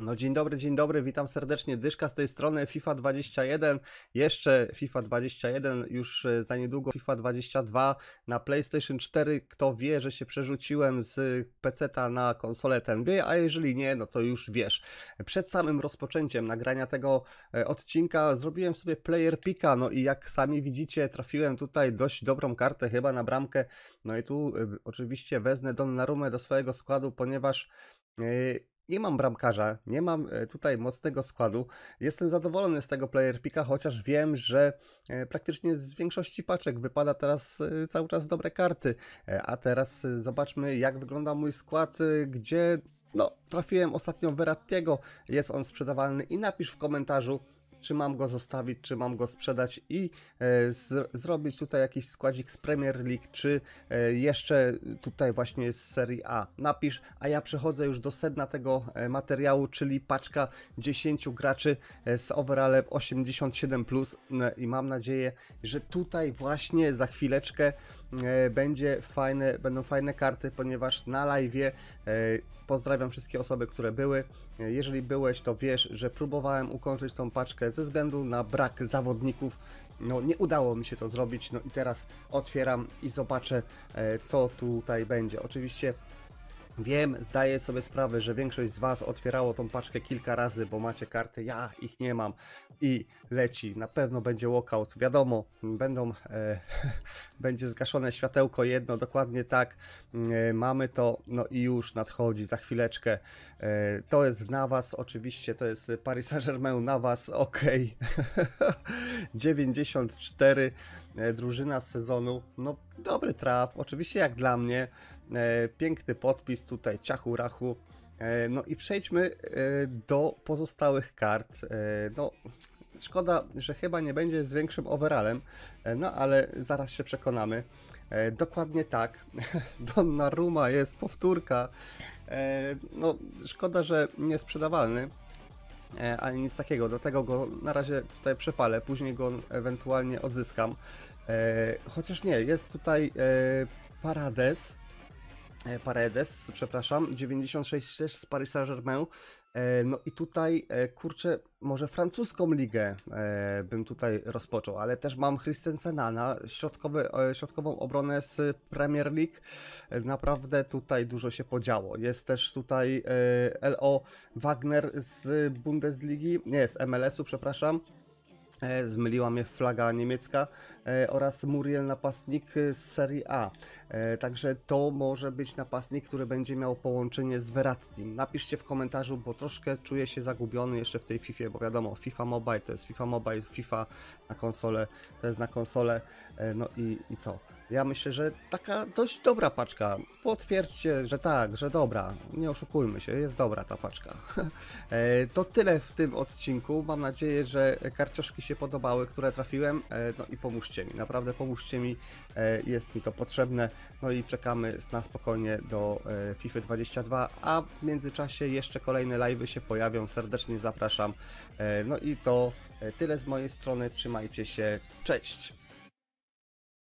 No dzień dobry, dzień dobry, witam serdecznie. Dyszka z tej strony FIFA 21, jeszcze FIFA 21, już e, za niedługo FIFA 22 na PlayStation 4. Kto wie, że się przerzuciłem z PC-ta na konsolę NBA, a jeżeli nie, no to już wiesz. Przed samym rozpoczęciem nagrania tego e, odcinka zrobiłem sobie player pika, no i jak sami widzicie, trafiłem tutaj dość dobrą kartę, chyba na bramkę. No i tu e, oczywiście wezmę Donnarumę do swojego składu, ponieważ nie mam bramkarza, nie mam e, tutaj mocnego składu. Jestem zadowolony z tego player picka, chociaż wiem, że e, praktycznie z większości paczek wypada teraz e, cały czas dobre karty. A teraz zobaczmy, jak wygląda mój skład, gdzie no, trafiłem ostatnio Verattiego. Jest on sprzedawalny i napisz w komentarzu, czy mam go zostawić, czy mam go sprzedać i e, z, zrobić tutaj jakiś składzik z Premier League, czy e, jeszcze tutaj właśnie z Serii A. Napisz, a ja przechodzę już do sedna tego e, materiału, czyli paczka 10 graczy z overallem 87+, plus no i mam nadzieję, że tutaj właśnie za chwileczkę będzie fajne, będą fajne karty, ponieważ na live pozdrawiam wszystkie osoby, które były. Jeżeli byłeś, to wiesz, że próbowałem ukończyć tą paczkę ze względu na brak zawodników no, nie udało mi się to zrobić, no i teraz otwieram i zobaczę, e, co tutaj będzie. Oczywiście Wiem, zdaję sobie sprawę, że większość z Was otwierało tą paczkę kilka razy, bo macie karty, ja ich nie mam i leci. Na pewno będzie walkout, wiadomo, będą, e, będzie zgaszone światełko jedno, dokładnie tak. E, mamy to, no i już nadchodzi za chwileczkę. E, to jest na Was, oczywiście, to jest Paris Saint-Germain na Was, Okay. 94 e, drużyna sezonu. No dobry traf, oczywiście jak dla mnie. E, piękny podpis tutaj, ciachu rachu. E, no i przejdźmy do pozostałych kart. No, szkoda, że chyba nie będzie z większym overallem, no ale zaraz się przekonamy. Dokładnie tak. Donna Ruma jest powtórka. No, szkoda, że niesprzedawalny, ale nic takiego, dlatego go na razie tutaj przepalę, później go ewentualnie odzyskam. E, chociaż nie, jest tutaj e, Parades, e, Paredes, przepraszam, 96 też z Paris Saint-Germain, E, no i tutaj, e, kurczę, może francuską ligę e, bym tutaj rozpoczął, ale też mam Christensena na środkowy, środkową obronę z Premier League. Naprawdę tutaj dużo się podziało. Jest też tutaj L.O. Wagner z Bundesligi, nie, z MLS-u, przepraszam. E, zmyliła mnie flaga niemiecka e, oraz Muriel Napastnik e, z serii A. Także to może być napastnik, który będzie miał połączenie z Verattim. Napiszcie w komentarzu, bo troszkę czuję się zagubiony jeszcze w tej FIFA, bo wiadomo, FIFA Mobile to jest FIFA Mobile, FIFA na konsolę to jest na konsolę, no i, i co? Ja myślę, że taka dość dobra paczka. Potwierdźcie, że tak, że dobra. Nie oszukujmy się, jest dobra ta paczka. E, to tyle w tym odcinku. Mam nadzieję, że karcioszki się podobały, które trafiłem. E, no i pomóżcie mi, naprawdę pomóżcie mi. E, jest mi to potrzebne. No i czekamy na spokojnie do FIFA 22, a w międzyczasie jeszcze kolejne live'y się pojawią. Serdecznie zapraszam. No i to tyle z mojej strony. Trzymajcie się. Cześć!